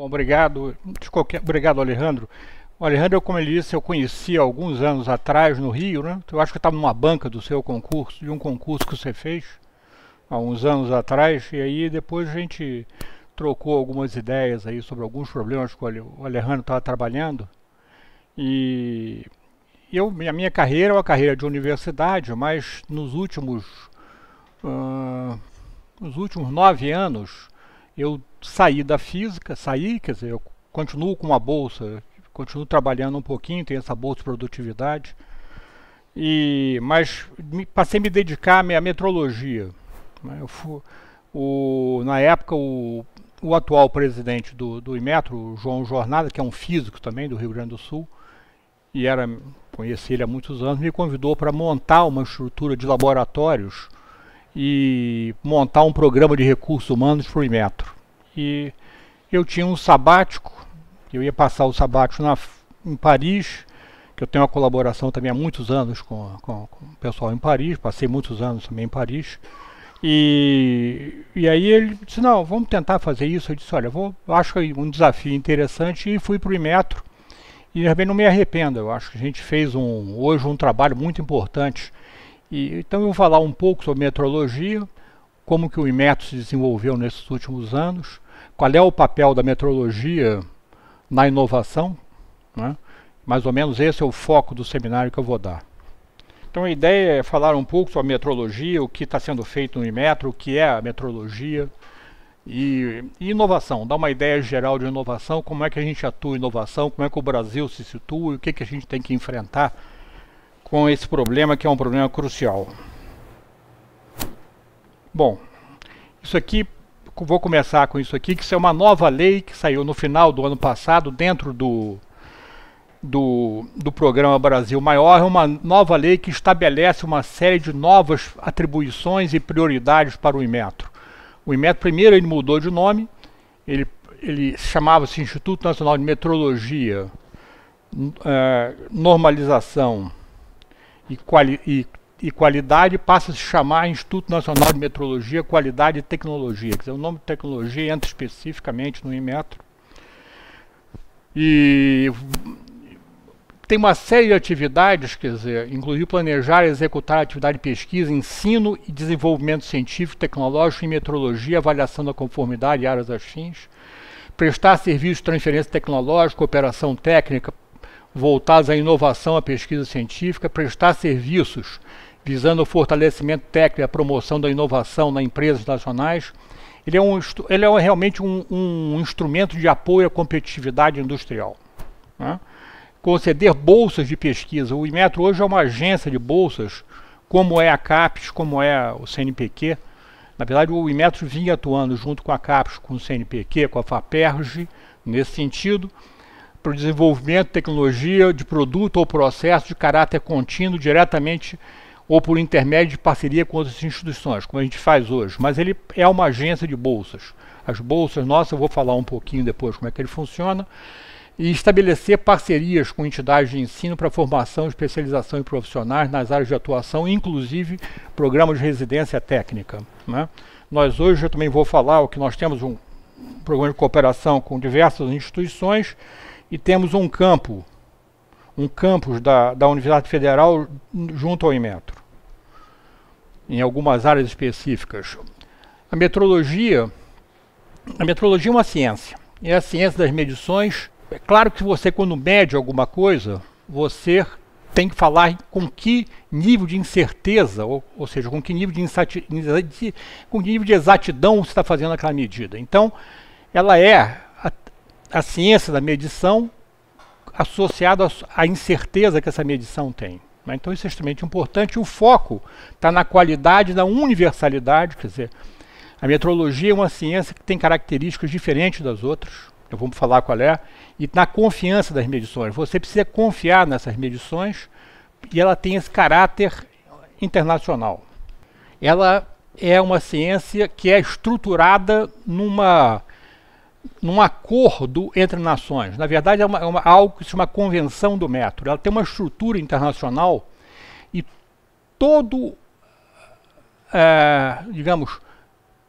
Bom, obrigado. Qualquer... Obrigado, Alejandro. O Alejandro, como ele disse, eu conheci alguns anos atrás no Rio, né? Eu acho que estava numa banca do seu concurso, de um concurso que você fez há uns anos atrás, e aí depois a gente trocou algumas ideias aí sobre alguns problemas que o Alejandro estava trabalhando. E eu, a minha carreira é uma carreira de universidade, mas nos últimos, uh, nos últimos nove anos eu saí da física, saí, quer dizer, eu continuo com uma bolsa, continuo trabalhando um pouquinho, tenho essa bolsa de produtividade, e, mas me, passei a me dedicar à metrologia. Né, eu Fui, o, na época, o, o atual presidente do, do Imetro, João Jornada, que é um físico também do Rio Grande do Sul, e era conheci ele há muitos anos, me convidou para montar uma estrutura de laboratórios e montar um programa de recursos humanos para o Imetro. E eu tinha um sabático, eu ia passar o sabático na, em Paris, que eu tenho uma colaboração também há muitos anos com, com, com o pessoal em Paris, passei muitos anos também em Paris. E, e aí ele disse, não, vamos tentar fazer isso. Eu disse, olha, vou, acho é um desafio interessante e fui para o Imetro. E também não me arrependo, eu acho que a gente fez um, hoje um trabalho muito importante. E, então eu vou falar um pouco sobre metrologia, como que o IMETO se desenvolveu nesses últimos anos, qual é o papel da metrologia na inovação, né? mais ou menos esse é o foco do seminário que eu vou dar. Então a ideia é falar um pouco sobre a metrologia, o que está sendo feito no Imetro, o que é a metrologia e, e, inovação, dar uma ideia geral de inovação, como é que a gente atua em inovação, como é que o Brasil se situa e o que, que a gente tem que enfrentar com esse problema que é um problema crucial. Bom, isso aqui, vou começar com isso aqui, que isso é uma nova lei que saiu no final do ano passado, dentro do, do, do programa Brasil Maior, é uma nova lei que estabelece uma série de novas atribuições e prioridades para o Inmetro. O Inmetro, primeiro, ele mudou de nome, ele, ele chamava-se Instituto Nacional de Metrologia, eh, Normalização e, e e Qualidade passa a se chamar Instituto Nacional de Metrologia, Qualidade e Tecnologia. Quer dizer, o nome de tecnologia entra especificamente no Inmetro. E tem uma série de atividades, quer dizer, inclusive planejar e executar atividade de pesquisa, ensino e desenvolvimento científico, tecnológico e metrologia, avaliação da conformidade e áreas afins, prestar serviços de transferência tecnológica, cooperação técnica, voltados à inovação, à pesquisa científica, prestar serviços visando o fortalecimento técnico e a promoção da inovação nas empresas nacionais, ele é, um, ele é realmente um, um instrumento de apoio à competitividade industrial. Né? Conceder bolsas de pesquisa. O Imetro hoje é uma agência de bolsas, como é a CAPES, como é o CNPq. Na verdade, o Imetro vinha atuando junto com a CAPES, com o CNPq, com a FAPERJ, nesse sentido, para o desenvolvimento de tecnologia de produto ou processo de caráter contínuo diretamente ou por intermédio de parceria com outras instituições, como a gente faz hoje, mas ele é uma agência de bolsas. As bolsas nossas, eu vou falar um pouquinho depois como é que ele funciona, e estabelecer parcerias com entidades de ensino para formação, especialização e profissionais nas áreas de atuação, inclusive programas de residência técnica. Né? Nós hoje, eu também vou falar o que nós temos um programa de cooperação com diversas instituições e temos um campo, um campus da, da Universidade Federal junto ao Imetro em algumas áreas específicas. A metrologia, a metrologia é uma ciência, é a ciência das medições. É claro que você quando mede alguma coisa, você tem que falar com que nível de incerteza, ou, ou seja, com que nível de, de, com que nível de exatidão você está fazendo aquela medida. Então, ela é a, a ciência da medição associada à incerteza que essa medição tem. Né? Então isso é extremamente importante. O foco está na qualidade, na universalidade, quer dizer, a metrologia é uma ciência que tem características diferentes das outras, eu então, vou falar qual é, e na confiança das medições. Você precisa confiar nessas medições e ela tem esse caráter internacional. Ela é uma ciência que é estruturada numa num acordo entre nações. Na verdade, é, uma, é uma, algo que se chama Convenção do Metro. Ela tem uma estrutura internacional e todo, é, digamos,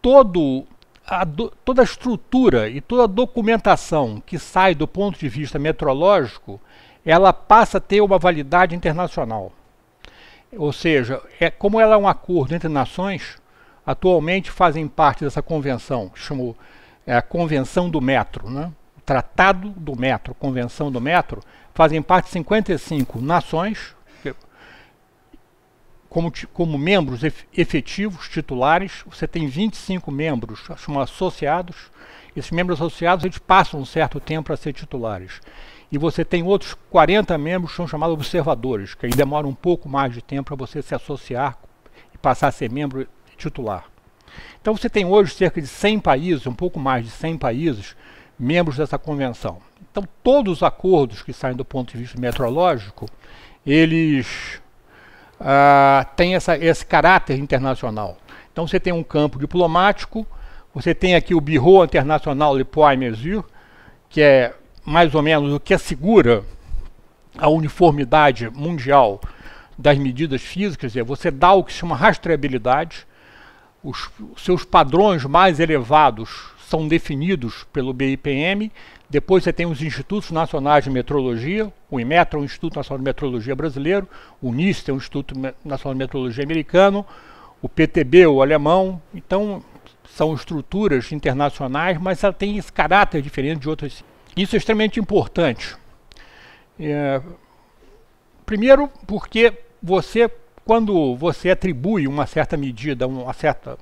todo a do, toda a estrutura e toda a documentação que sai do ponto de vista metrológico, ela passa a ter uma validade internacional. Ou seja, é, como ela é um acordo entre nações, atualmente fazem parte dessa convenção, que chamou é, a Convenção do Metro, né? Tratado do Metro, Convenção do Metro, fazem parte 55 nações como, como membros efetivos, titulares, você tem 25 membros chamados associados. Esses membros associados eles passam um certo tempo para ser titulares. E você tem outros 40 membros que são chamados observadores, que aí demora um pouco mais de tempo para você se associar e passar a ser membro titular. Então você tem hoje cerca de 100 países, um pouco mais de 100 países, membros dessa convenção. Então todos os acordos que saem do ponto de vista meteorológico, eles ah, têm essa, esse caráter internacional. Então você tem um campo diplomático, você tem aqui o Biro Internacional de Poids que é mais ou menos o que assegura a uniformidade mundial das medidas físicas, é você dá o que se chama rastreabilidade, os seus padrões mais elevados são definidos pelo BIPM. Depois você tem os Institutos Nacionais de Metrologia, o IMETRA é o Instituto Nacional de Metrologia Brasileiro, o NIST é o Instituto Nacional de Metrologia Americano, o PTB, o alemão. Então, são estruturas internacionais, mas ela tem esse caráter diferente de outras. Isso é extremamente importante. É, primeiro, porque você quando você atribui uma certa medida, uma certa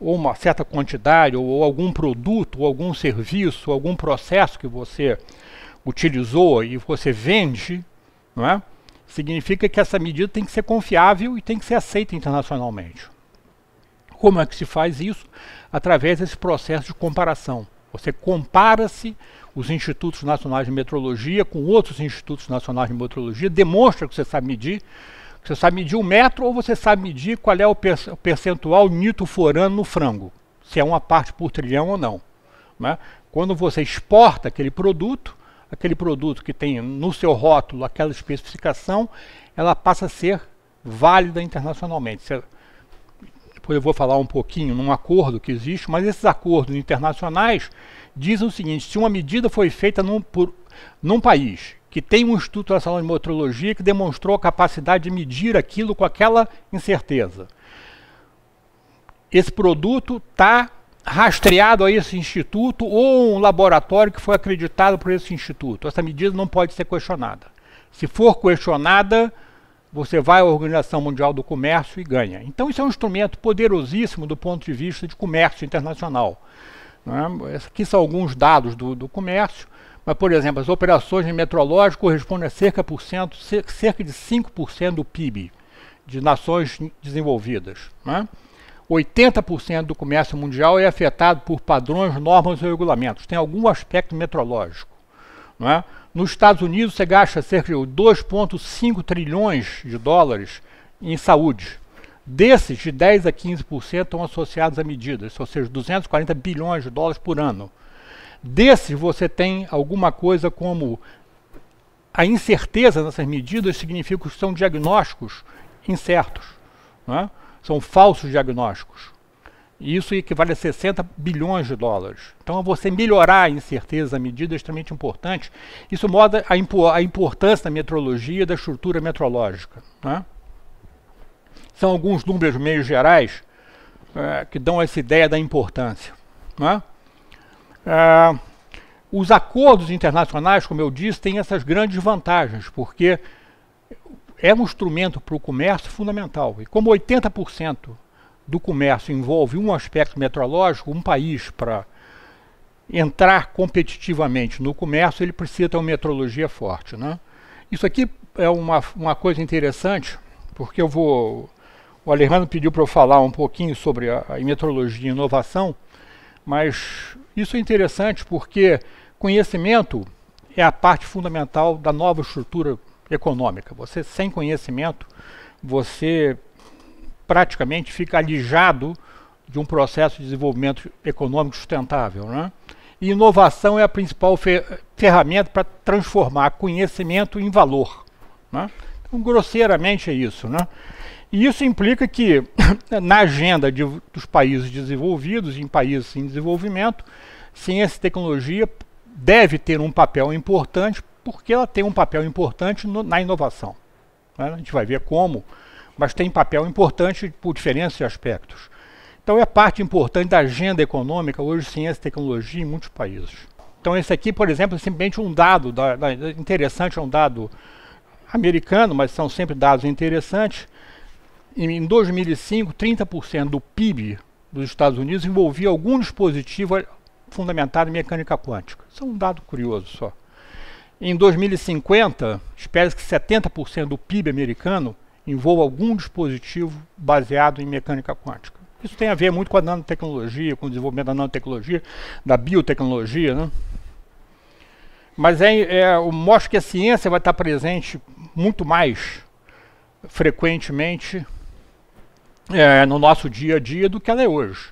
ou uma certa quantidade, ou, ou algum produto, ou algum serviço, ou algum processo que você utilizou e você vende, não é? significa que essa medida tem que ser confiável e tem que ser aceita internacionalmente. Como é que se faz isso? Através desse processo de comparação. Você compara-se os institutos nacionais de metrologia com outros institutos nacionais de metrologia, demonstra que você sabe medir, você sabe medir o metro ou você sabe medir qual é o percentual nitoforano no frango, se é uma parte por trilhão ou não. Né? Quando você exporta aquele produto, aquele produto que tem no seu rótulo aquela especificação, ela passa a ser válida internacionalmente. Você, depois eu vou falar um pouquinho num acordo que existe, mas esses acordos internacionais dizem o seguinte: se uma medida foi feita num, por, num país que tem um Instituto Nacional de Metrologia que demonstrou a capacidade de medir aquilo com aquela incerteza. Esse produto está rastreado a esse instituto ou um laboratório que foi acreditado por esse instituto. Essa medida não pode ser questionada. Se for questionada, você vai à Organização Mundial do Comércio e ganha. Então, isso é um instrumento poderosíssimo do ponto de vista de comércio internacional. Né? Aqui são alguns dados do, do comércio. Mas, por exemplo, as operações metrológico correspondem a cerca, por cento, cerca de 5% do PIB de nações desenvolvidas. Né? 80% do comércio mundial é afetado por padrões, normas e regulamentos. Tem algum aspecto metrológico. É? Nos Estados Unidos, você gasta cerca de 2,5 trilhões de dólares em saúde. Desses, de 10 a 15% estão associados a medidas, ou seja, 240 bilhões de dólares por ano Desses, você tem alguma coisa como a incerteza dessas medidas significa que são diagnósticos incertos, né? são falsos diagnósticos. Isso equivale a 60 bilhões de dólares. Então, você melhorar a incerteza, da medida é extremamente importante. Isso muda a, impo a importância da metrologia da estrutura metrológica. Né? São alguns números meio gerais é, que dão essa ideia da importância. É? É, os acordos internacionais, como eu disse, têm essas grandes vantagens, porque é um instrumento para o comércio fundamental. E como 80% do comércio envolve um aspecto meteorológico, um país para entrar competitivamente no comércio, ele precisa ter uma metrologia forte. Né? Isso aqui é uma, uma coisa interessante, porque eu vou. O Alejandro pediu para eu falar um pouquinho sobre a, a metrologia e inovação, mas isso é interessante porque conhecimento é a parte fundamental da nova estrutura econômica. Você sem conhecimento, você praticamente fica alijado de um processo de desenvolvimento econômico sustentável. Né? E inovação é a principal fer ferramenta para transformar conhecimento em valor. Né? Então, grosseiramente é isso. Né? E isso implica que, na agenda de, dos países desenvolvidos, em países em desenvolvimento, ciência e tecnologia deve ter um papel importante, porque ela tem um papel importante no, na inovação. Né? A gente vai ver como, mas tem papel importante por diferentes aspectos. Então, é parte importante da agenda econômica hoje, ciência e tecnologia em muitos países. Então, esse aqui, por exemplo, é simplesmente um dado da, da, interessante, é um dado americano, mas são sempre dados interessantes em 2005, 30% do PIB dos Estados Unidos envolvia algum dispositivo fundamentado em mecânica quântica. Isso é um dado curioso só. Em 2050, espera-se que 70% do PIB americano envolva algum dispositivo baseado em mecânica quântica. Isso tem a ver muito com a nanotecnologia, com o desenvolvimento da nanotecnologia, da biotecnologia, né? Mas é, é, eu mostro que a ciência vai estar presente muito mais frequentemente é, no nosso dia a dia do que ela é hoje.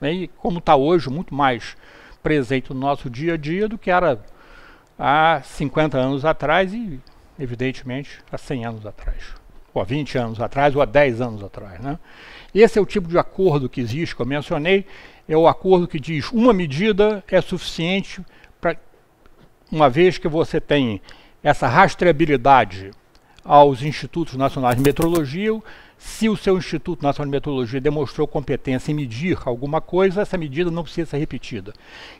Né? E como está hoje, muito mais presente no nosso dia a dia do que era há 50 anos atrás e, evidentemente, há 100 anos atrás. Ou há 20 anos atrás, ou há 10 anos atrás. Né? Esse é o tipo de acordo que existe, que eu mencionei, é o acordo que diz uma medida é suficiente para, uma vez que você tem essa rastreabilidade aos institutos nacionais de metrologia, se o seu Instituto Nacional de Meteorologia demonstrou competência em medir alguma coisa, essa medida não precisa ser repetida.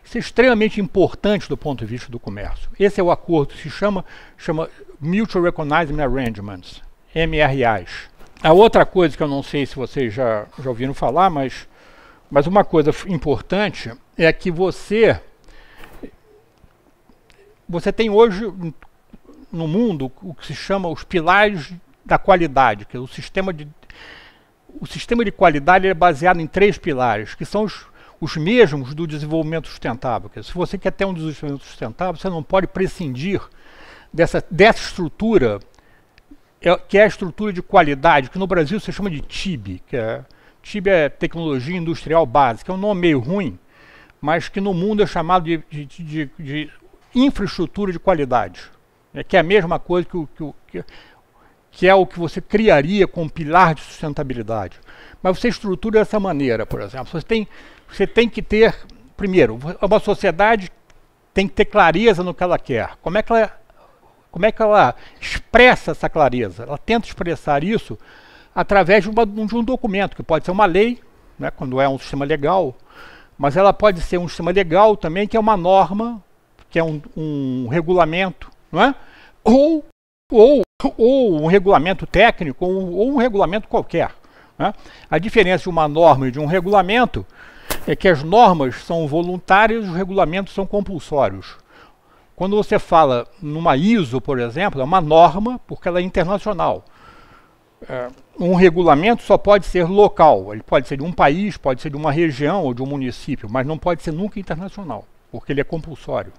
Isso é extremamente importante do ponto de vista do comércio. Esse é o acordo que se chama, chama Mutual Recognizing Arrangements, MRAs. A outra coisa que eu não sei se vocês já, já ouviram falar, mas, mas uma coisa importante é que você, você tem hoje no mundo o que se chama os pilares da qualidade, que o sistema de o sistema de qualidade é baseado em três pilares, que são os, os mesmos do desenvolvimento sustentável. que se você quer ter um desenvolvimento sustentável, você não pode prescindir dessa, dessa estrutura, é, que é a estrutura de qualidade, que no Brasil se chama de TIB, que é, TIB é Tecnologia Industrial Básica, é um nome meio ruim, mas que no mundo é chamado de, de, de, de infraestrutura de qualidade, né, que é a mesma coisa que o, que o que que é o que você criaria com um pilar de sustentabilidade. Mas você estrutura dessa maneira, por exemplo. Você tem, você tem que ter, primeiro, uma sociedade tem que ter clareza no que ela quer. Como é que ela, como é que ela expressa essa clareza? Ela tenta expressar isso através de, uma, de um documento, que pode ser uma lei, né, quando é um sistema legal, mas ela pode ser um sistema legal também, que é uma norma, que é um, um regulamento, não é? ou, ou ou um regulamento técnico ou, um regulamento qualquer. Né? A diferença de uma norma e de um regulamento é que as normas são voluntárias e os regulamentos são compulsórios. Quando você fala numa ISO, por exemplo, é uma norma porque ela é internacional. É, um regulamento só pode ser local, ele pode ser de um país, pode ser de uma região ou de um município, mas não pode ser nunca internacional, porque ele é compulsório.